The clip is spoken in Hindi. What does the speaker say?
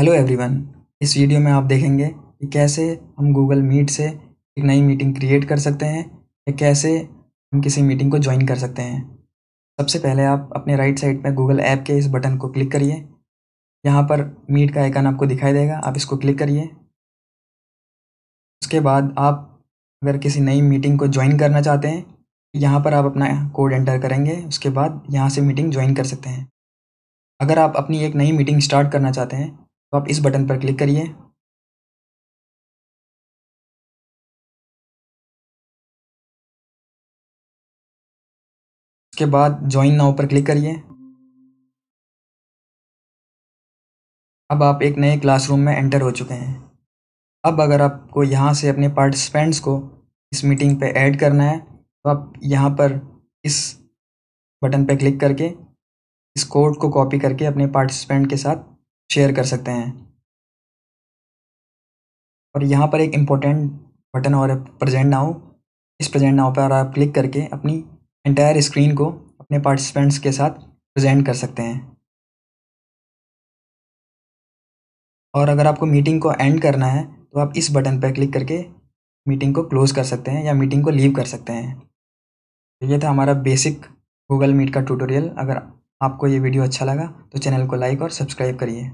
हेलो एवरीवन इस वीडियो में आप देखेंगे कि कैसे हम गूगल मीट से एक नई मीटिंग क्रिएट कर सकते हैं या कैसे हम किसी मीटिंग को ज्वाइन कर सकते हैं सबसे पहले आप अपने राइट साइड में गूगल ऐप के इस बटन को क्लिक करिए यहाँ पर मीट का आइकन आपको दिखाई देगा आप इसको क्लिक करिए उसके बाद आप अगर किसी नई मीटिंग को ज्वाइन करना चाहते हैं यहाँ पर आप अपना कोड एंटर करेंगे उसके बाद यहाँ से मीटिंग ज्वाइन कर सकते हैं अगर आप अपनी एक नई मीटिंग स्टार्ट करना चाहते हैं तो आप इस बटन पर क्लिक करिए उसके बाद ज्वाइन नाउ पर क्लिक करिए अब आप एक नए क्लासरूम में एंटर हो चुके हैं अब अगर आपको यहाँ से अपने पार्टिसिपेंट्स को इस मीटिंग पे ऐड करना है तो आप यहाँ पर इस बटन पे क्लिक करके इस कोड को कॉपी करके अपने पार्टिसिपेंट के साथ शेयर कर सकते हैं और यहाँ पर एक इम्पोर्टेंट बटन और प्रेजेंट नाउ इस प्रेजेंट नाउ पर आप क्लिक करके अपनी एंटायर स्क्रीन को अपने पार्टिसिपेंट्स के साथ प्रेजेंट कर सकते हैं और अगर आपको मीटिंग को एंड करना है तो आप इस बटन पर क्लिक करके मीटिंग को क्लोज कर सकते हैं या मीटिंग को लीव कर सकते हैं तो ये था हमारा बेसिक गूगल मीट का ट्यूटोरियल अगर आपको ये वीडियो अच्छा लगा तो चैनल को लाइक और सब्सक्राइब करिए